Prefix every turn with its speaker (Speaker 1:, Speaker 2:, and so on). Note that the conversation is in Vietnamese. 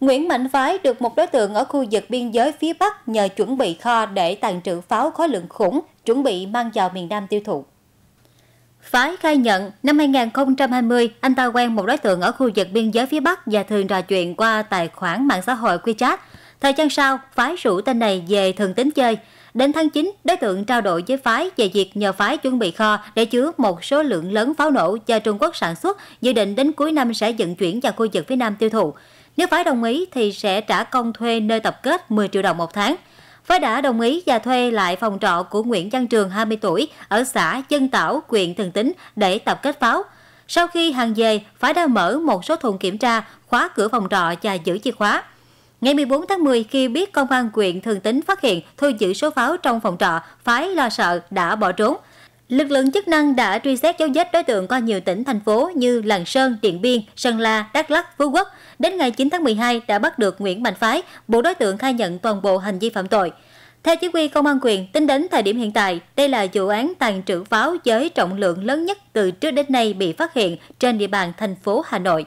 Speaker 1: Nguyễn Mạnh Phái được một đối tượng ở khu vực biên giới phía Bắc nhờ chuẩn bị kho để tàn trữ pháo khối lượng khủng, chuẩn bị mang vào miền Nam tiêu thụ. Phái khai nhận, năm 2020, anh ta quen một đối tượng ở khu vực biên giới phía Bắc và thường trò chuyện qua tài khoản mạng xã hội WeChat. Thời gian sau, Phái rủ tên này về thường tính chơi. Đến tháng 9, đối tượng trao đổi với Phái về việc nhờ Phái chuẩn bị kho để chứa một số lượng lớn pháo nổ do Trung Quốc sản xuất, dự định đến cuối năm sẽ vận chuyển vào khu vực phía Nam tiêu thụ. Nếu phái đồng ý thì sẽ trả công thuê nơi tập kết 10 triệu đồng một tháng. Phái đã đồng ý và thuê lại phòng trọ của Nguyễn Văn Trường 20 tuổi ở xã Dân Tảo, huyện Thường Tín để tập kết pháo. Sau khi hàng về, Phái đã mở một số thùng kiểm tra, khóa cửa phòng trọ và giữ chìa khóa. Ngày 14 tháng 10, khi biết công an huyện Thường Tín phát hiện thu giữ số pháo trong phòng trọ, Phái lo sợ đã bỏ trốn. Lực lượng chức năng đã truy xét dấu vết đối tượng qua nhiều tỉnh, thành phố như Lạng Sơn, Điện Biên, Sơn La, Đắk Lắk, Phú Quốc. Đến ngày 9 tháng 12 đã bắt được Nguyễn Mạnh Phái, bộ đối tượng khai nhận toàn bộ hành vi phạm tội. Theo chỉ huy công an quyền, tính đến thời điểm hiện tại, đây là vụ án tàn trữ pháo với trọng lượng lớn nhất từ trước đến nay bị phát hiện trên địa bàn thành phố Hà Nội.